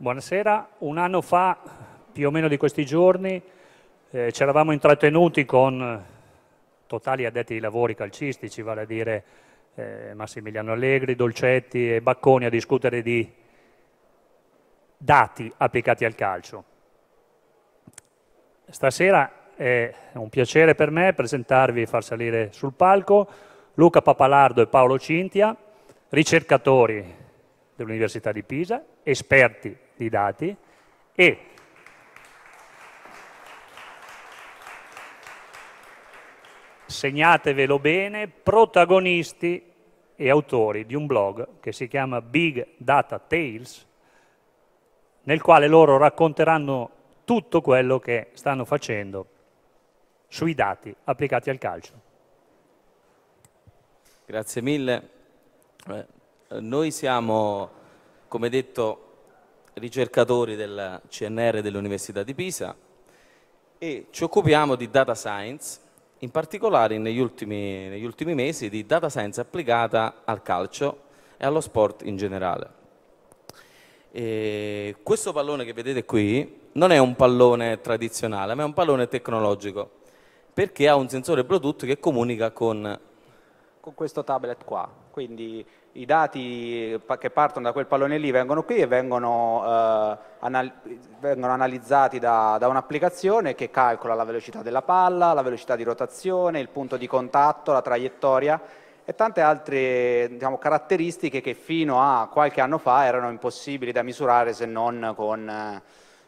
Buonasera, un anno fa, più o meno di questi giorni, eh, ci eravamo intrattenuti con eh, totali addetti ai lavori calcistici, vale a dire eh, Massimiliano Allegri, Dolcetti e Bacconi a discutere di dati applicati al calcio. Stasera è un piacere per me presentarvi e far salire sul palco Luca Papalardo e Paolo Cintia, ricercatori dell'Università di Pisa, esperti di dati e segnatevelo bene, protagonisti e autori di un blog che si chiama Big Data Tales, nel quale loro racconteranno tutto quello che stanno facendo sui dati applicati al calcio. Grazie mille. noi siamo, come detto, ricercatori del CNR dell'Università di Pisa e ci occupiamo di data science, in particolare negli ultimi, negli ultimi mesi di data science applicata al calcio e allo sport in generale. E questo pallone che vedete qui non è un pallone tradizionale, ma è un pallone tecnologico, perché ha un sensore Bluetooth che comunica con... Con questo tablet qua, quindi i dati eh, che partono da quel pallone lì vengono qui e vengono, eh, anal vengono analizzati da, da un'applicazione che calcola la velocità della palla, la velocità di rotazione, il punto di contatto, la traiettoria e tante altre diciamo, caratteristiche che fino a qualche anno fa erano impossibili da misurare se non, con,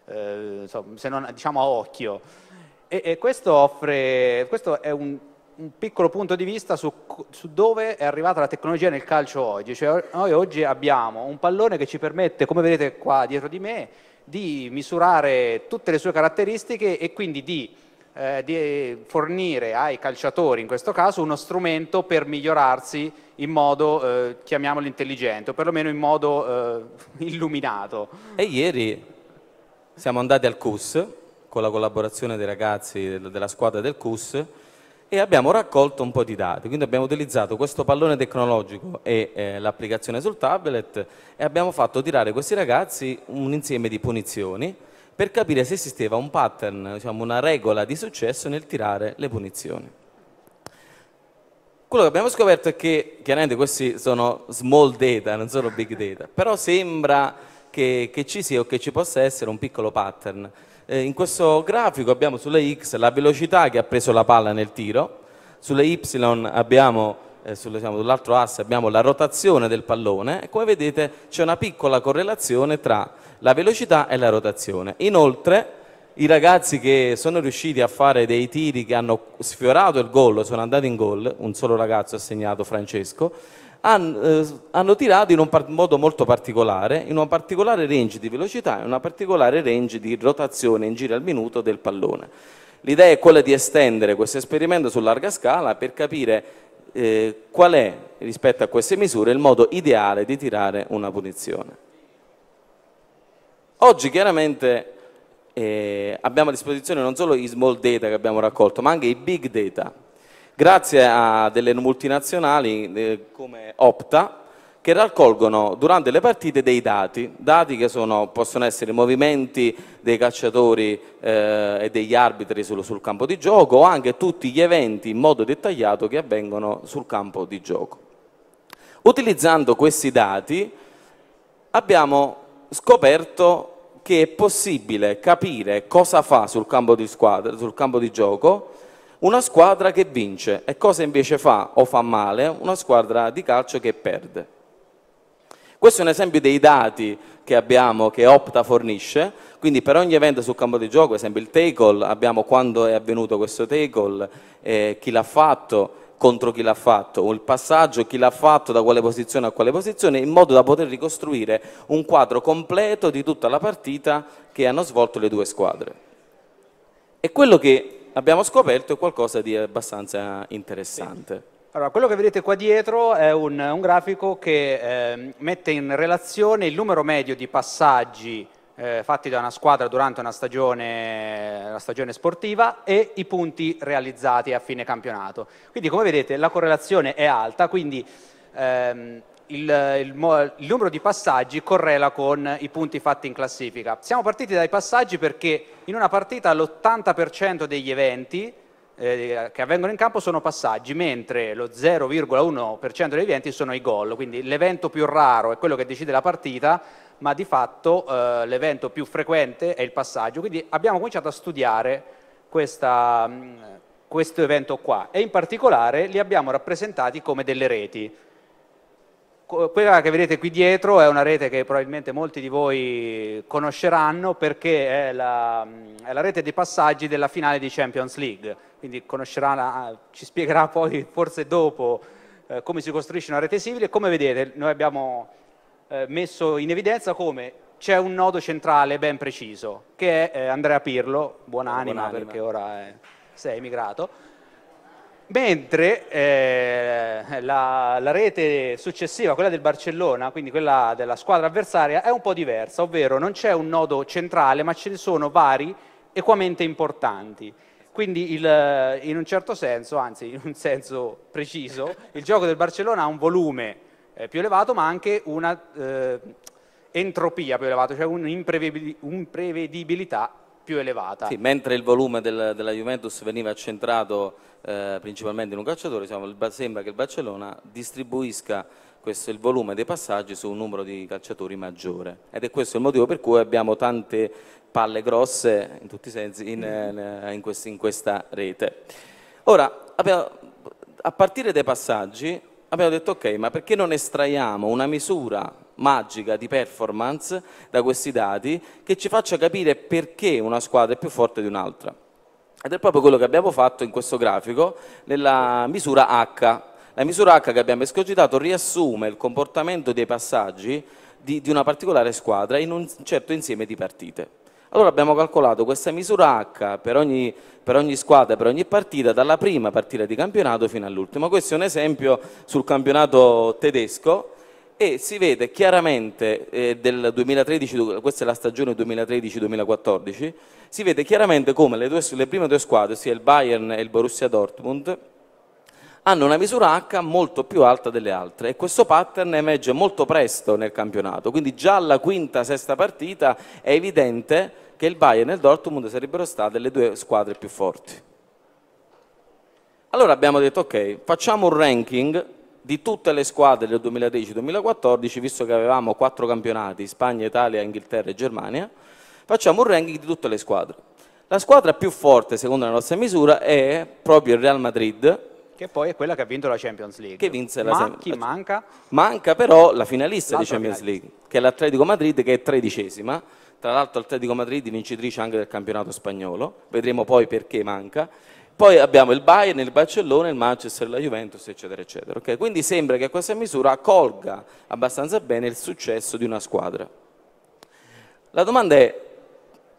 eh, se non diciamo, a occhio. E, e questo, offre, questo è un un piccolo punto di vista su, su, dove è arrivata la tecnologia nel calcio oggi. Cioè, noi oggi abbiamo un pallone che ci permette, come vedete qua dietro di me, di misurare tutte le sue caratteristiche e quindi di, eh, di fornire ai calciatori, in questo caso, uno strumento per migliorarsi in modo, eh, chiamiamolo intelligente, o perlomeno in modo eh, illuminato. E ieri siamo andati al CUS, con la collaborazione dei ragazzi della squadra del CUS, e abbiamo raccolto un po' di dati, quindi abbiamo utilizzato questo pallone tecnologico e eh, l'applicazione sul tablet e abbiamo fatto tirare a questi ragazzi un insieme di punizioni per capire se esisteva un pattern, diciamo, una regola di successo nel tirare le punizioni. Quello che abbiamo scoperto è che chiaramente questi sono small data, non sono big data, però sembra che, che ci sia o che ci possa essere un piccolo pattern eh, in questo grafico abbiamo sulle X la velocità che ha preso la palla nel tiro, sulle Y abbiamo eh, diciamo, sull'altro asse abbiamo la rotazione del pallone e come vedete c'è una piccola correlazione tra la velocità e la rotazione. Inoltre i ragazzi che sono riusciti a fare dei tiri che hanno sfiorato il gol, sono andati in gol, un solo ragazzo ha segnato Francesco, hanno, eh, hanno tirato in un modo molto particolare, in una particolare range di velocità e una particolare range di rotazione in giro al minuto del pallone. L'idea è quella di estendere questo esperimento su larga scala per capire eh, qual è, rispetto a queste misure, il modo ideale di tirare una punizione. Oggi chiaramente eh, abbiamo a disposizione non solo i small data che abbiamo raccolto, ma anche i big data grazie a delle multinazionali eh, come Opta che raccolgono durante le partite dei dati, dati che sono, possono essere i movimenti dei calciatori eh, e degli arbitri sul, sul campo di gioco o anche tutti gli eventi in modo dettagliato che avvengono sul campo di gioco. Utilizzando questi dati abbiamo scoperto che è possibile capire cosa fa sul campo di, squadra, sul campo di gioco una squadra che vince e cosa invece fa o fa male una squadra di calcio che perde. Questo è un esempio dei dati che abbiamo, che Opta fornisce, quindi per ogni evento sul campo di gioco, ad esempio il take-all, abbiamo quando è avvenuto questo take-all, eh, chi l'ha fatto, contro chi l'ha fatto, il passaggio, chi l'ha fatto, da quale posizione a quale posizione, in modo da poter ricostruire un quadro completo di tutta la partita che hanno svolto le due squadre. E quello che abbiamo scoperto qualcosa di abbastanza interessante. Sì. Allora, quello che vedete qua dietro è un, un grafico che eh, mette in relazione il numero medio di passaggi eh, fatti da una squadra durante una stagione, una stagione, sportiva e i punti realizzati a fine campionato. Quindi come vedete la correlazione è alta, quindi ehm, il, il, il, numero di passaggi correla con i punti fatti in classifica. Siamo partiti dai passaggi perché in una partita l'80% degli eventi eh, che avvengono in campo sono passaggi, mentre lo 0,1% degli eventi sono i gol, quindi l'evento più raro è quello che decide la partita, ma di fatto eh, l'evento più frequente è il passaggio. Quindi abbiamo cominciato a studiare questa, questo evento qua e in particolare li abbiamo rappresentati come delle reti. Quella che vedete qui dietro è una rete che probabilmente molti di voi conosceranno perché è la, è la rete dei passaggi della finale di Champions League, quindi la, ci spiegherà poi forse dopo eh, come si costruisce una rete simile. Come vedete noi abbiamo eh, messo in evidenza come c'è un nodo centrale ben preciso che è eh, Andrea Pirlo, buonanima, buonanima. perché ora è, sei emigrato, mentre eh, la, la, rete successiva, quella del Barcellona, quindi quella della squadra avversaria, è un po' diversa, ovvero non c'è un nodo centrale, ma ce ne sono vari equamente importanti. Quindi il, in un certo senso, anzi in un senso preciso, il gioco del Barcellona ha un volume eh, più elevato, ma anche una eh, entropia più elevata, cioè un'imprevedibilità più elevata. Sì, mentre il volume del, della Juventus veniva centrato eh, principalmente in un calciatore, diciamo, sembra che il Barcellona distribuisca questo, il volume dei passaggi su un numero di calciatori maggiore ed è questo il motivo per cui abbiamo tante palle grosse in tutti i sensi in, eh, in, in, questi, in questa rete. Ora, abbiamo, a partire dai passaggi abbiamo detto ok, ma perché non estraiamo una misura magica di performance da questi dati che ci faccia capire perché una squadra è più forte di un'altra. Ed è proprio quello che abbiamo fatto in questo grafico nella misura H. La misura H che abbiamo escogitato riassume il comportamento dei passaggi di, di una particolare squadra in un certo insieme di partite. Allora abbiamo calcolato questa misura H per ogni, per ogni, squadra, per ogni partita, dalla prima partita di campionato fino all'ultima. Questo è un esempio sul campionato tedesco e si vede chiaramente eh, del 2013, questa è la stagione 2013-2014, si vede chiaramente come le, due, le prime due squadre, sia il Bayern e il Borussia Dortmund, hanno una misura H molto più alta delle altre e questo pattern emerge molto presto nel campionato, quindi già alla quinta, sesta partita è evidente che il Bayern e il Dortmund sarebbero state le due squadre più forti. Allora abbiamo detto ok, facciamo un ranking di tutte le squadre del 2010-2014, visto che avevamo quattro campionati, Spagna, Italia, Inghilterra e Germania, facciamo un ranking di tutte le squadre. La squadra più forte, secondo la nostra misura, è proprio il Real Madrid, che poi è quella che ha vinto la Champions League. Che vinse la Champions League. manca? Manca però la finalista di Champions finalista. League, che è l'Atletico Madrid, che è tredicesima. Tra l'altro Atletico Madrid vincitrice anche del campionato spagnolo, vedremo poi perché manca. Poi abbiamo il Bayern, il Barcellona, il Manchester, la Juventus, eccetera, eccetera. Okay? Quindi sembra che questa misura colga abbastanza bene il successo di una squadra. La domanda è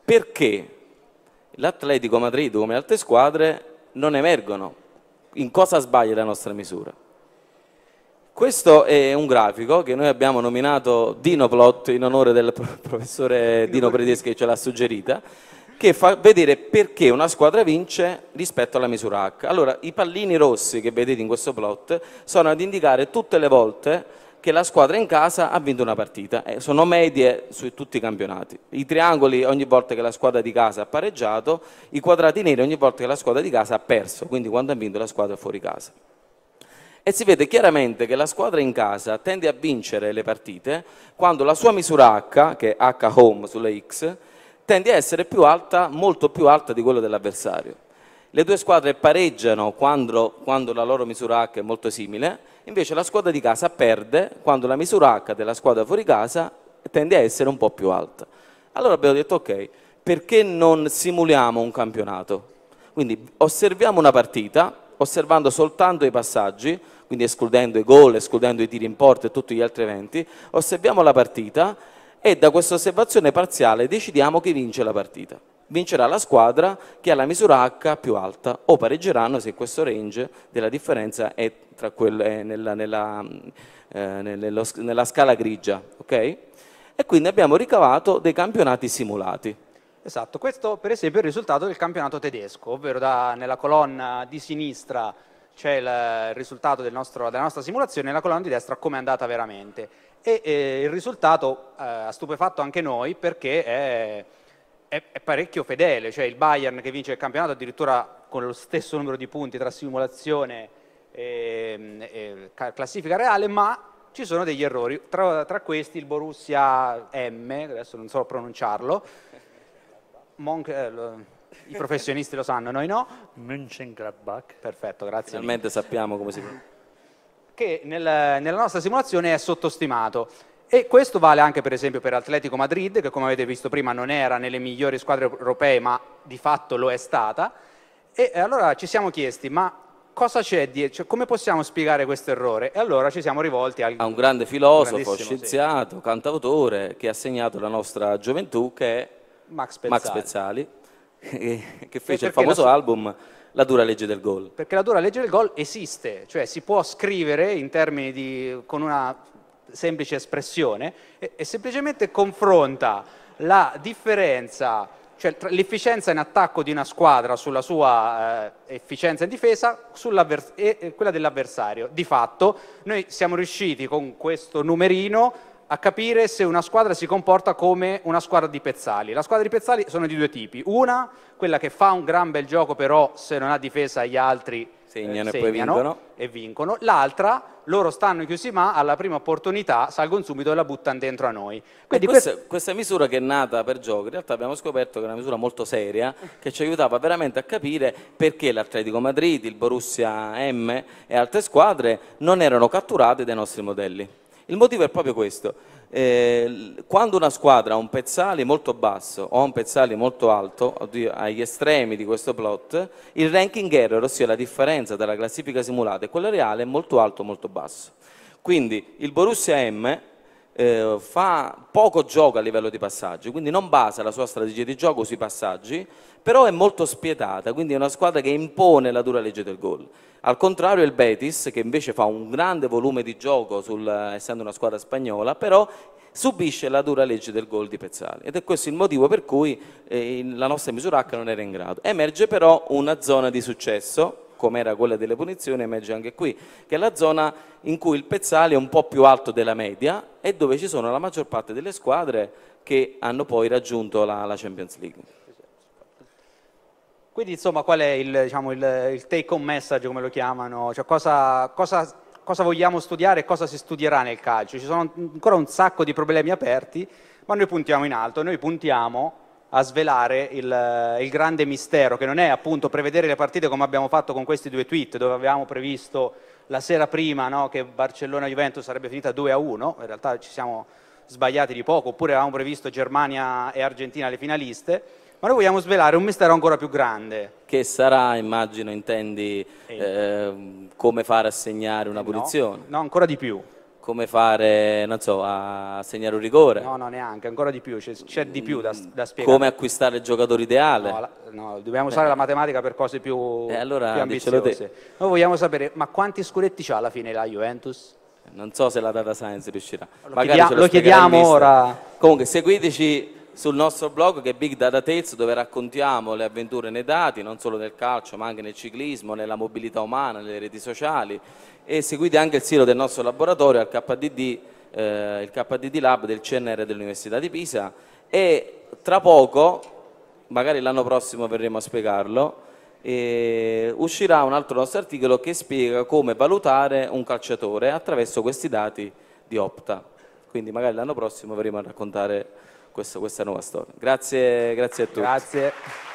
perché l'Atletico Madrid, come altre squadre, non emergono? In cosa sbaglia la nostra misura? Questo è un grafico che noi abbiamo nominato Dinoplot in onore del professore Dino Predeschi che ce l'ha suggerita che fa vedere perché una squadra vince rispetto alla misura H. Allora, i pallini rossi che vedete in questo plot sono ad indicare tutte le volte che la squadra in casa ha vinto una partita. Eh, sono medie su tutti i campionati. I triangoli ogni volta che la squadra di casa ha pareggiato, i quadrati neri ogni volta che la squadra di casa ha perso, quindi quando ha vinto la squadra fuori casa. E si vede chiaramente che la squadra in casa tende a vincere le partite quando la sua misura H, che è H home sulle X, tende a essere più alta, molto più alta di quella dell'avversario. Le due squadre pareggiano quando, quando la loro misura H è molto simile, invece la squadra di casa perde quando la misura H della squadra fuori casa tende a essere un po' più alta. Allora abbiamo detto ok, perché non simuliamo un campionato? Quindi osserviamo una partita, osservando soltanto i passaggi, quindi escludendo i gol, escludendo i tiri in porta e tutti gli altri eventi, osserviamo la partita e da questa osservazione parziale decidiamo chi vince la partita. Vincerà la squadra che ha la misura H più alta o pareggeranno se questo range della differenza è, quelle, è nella, nella, eh, nello, nella, scala grigia. Okay? E quindi abbiamo ricavato dei campionati simulati. Esatto, questo per esempio è il risultato del campionato tedesco, ovvero da, nella colonna di sinistra c'è il risultato del nostro, della nostra simulazione e nella colonna di destra come è andata veramente e eh, il risultato eh, ha stupefatto anche noi perché è, è, è, parecchio fedele, cioè il Bayern che vince il campionato addirittura con lo stesso numero di punti tra simulazione e, e classifica reale, ma ci sono degli errori, tra, tra, questi il Borussia M, adesso non so pronunciarlo, Monk, eh, lo, i professionisti lo sanno, noi no. Mönchengladbach. Perfetto, grazie. Finalmente sappiamo come si pronuncia che nel, nella nostra simulazione è sottostimato. E questo vale anche per esempio per Atletico Madrid, che come avete visto prima non era nelle migliori squadre europee, ma di fatto lo è stata. E allora ci siamo chiesti, ma cosa c'è dietro? Cioè, come possiamo spiegare questo errore? E allora ci siamo rivolti al... a un grande filosofo, scienziato, sì. cantautore che ha segnato la nostra gioventù, che è Max Pezzali, Max Pezzali che fece il famoso la... album la dura legge del gol. Perché la dura legge del gol esiste, cioè si può scrivere in termini di, con una semplice espressione e, e semplicemente confronta la differenza, cioè l'efficienza in attacco di una squadra sulla sua eh, efficienza in difesa e, e quella dell'avversario. Di fatto noi siamo riusciti con questo numerino a capire se una squadra si comporta come una squadra di pezzali. La squadra di pezzali sono di due tipi. Una, quella che fa un gran bel gioco, però se non ha difesa gli altri segnano, eh, segnano e poi vincono. E vincono. L'altra, loro stanno chiusi ma alla prima opportunità salgono subito e la buttano dentro a noi. Quindi questa, quest questa, misura che è nata per gioco, in realtà abbiamo scoperto che è una misura molto seria che ci aiutava veramente a capire perché l'Atletico Madrid, il Borussia M e altre squadre non erano catturate dai nostri modelli. Il motivo è proprio questo. Eh, quando una squadra ha un pezzale molto basso o ha un pezzale molto alto, agli estremi di questo plot, il ranking error, ossia la differenza tra la classifica simulata e quella reale, è molto alto o molto basso. Quindi il Borussia M eh, fa poco gioco a livello di passaggi, quindi non basa la sua strategia di gioco sui passaggi, però è molto spietata, quindi è una squadra che impone la dura legge del gol. Al contrario il Betis, che invece fa un grande volume di gioco, sul, essendo una squadra spagnola, però subisce la dura legge del gol di Pezzali ed è questo il motivo per cui eh, la nostra misura H non era in grado. Emerge però una zona di successo come era quella delle punizioni, emerge anche qui, che è la zona in cui il pezzale è un po' più alto della media e dove ci sono la maggior parte delle squadre che hanno poi raggiunto la, la Champions League. Quindi insomma qual è il, diciamo, il, il take home message come lo chiamano? Cioè, cosa, cosa, cosa, vogliamo studiare e cosa si studierà nel calcio? Ci sono ancora un sacco di problemi aperti ma noi puntiamo in alto, noi puntiamo a svelare il, eh, il, grande mistero, che non è appunto prevedere le partite come abbiamo fatto con questi due tweet, dove avevamo previsto la sera prima no, che Barcellona-Juventus sarebbe finita 2 a 1, in realtà ci siamo sbagliati di poco, oppure avevamo previsto Germania e Argentina le finaliste, ma noi vogliamo svelare un mistero ancora più grande. Che sarà, immagino, intendi, eh, come far a segnare una no, No, ancora di più come fare, non so, a segnare un rigore. No, no, neanche, ancora di più, c'è, di più da, da, spiegare. Come acquistare il giocatore ideale. No, la, no dobbiamo usare eh. la matematica per cose più, eh, allora, più ambiziose. Noi vogliamo sapere, ma quanti scudetti c'ha alla fine la Juventus? Non so se la data science riuscirà. Lo Magari chiediamo, lo chiediamo ora. Comunque, seguiteci sul nostro blog che è Big Data Tales dove raccontiamo le avventure nei dati, non solo nel calcio ma anche nel ciclismo, nella mobilità umana, nelle reti sociali e seguite anche il sito del nostro laboratorio al KDD, eh, il KDD Lab del CNR dell'Università di Pisa e tra poco, magari l'anno prossimo verremo a spiegarlo, eh, uscirà un altro nostro articolo che spiega come valutare un calciatore attraverso questi dati di Opta. Quindi magari l'anno prossimo verremo a raccontare questo, questa nuova storia. Grazie, grazie a tutti. Grazie.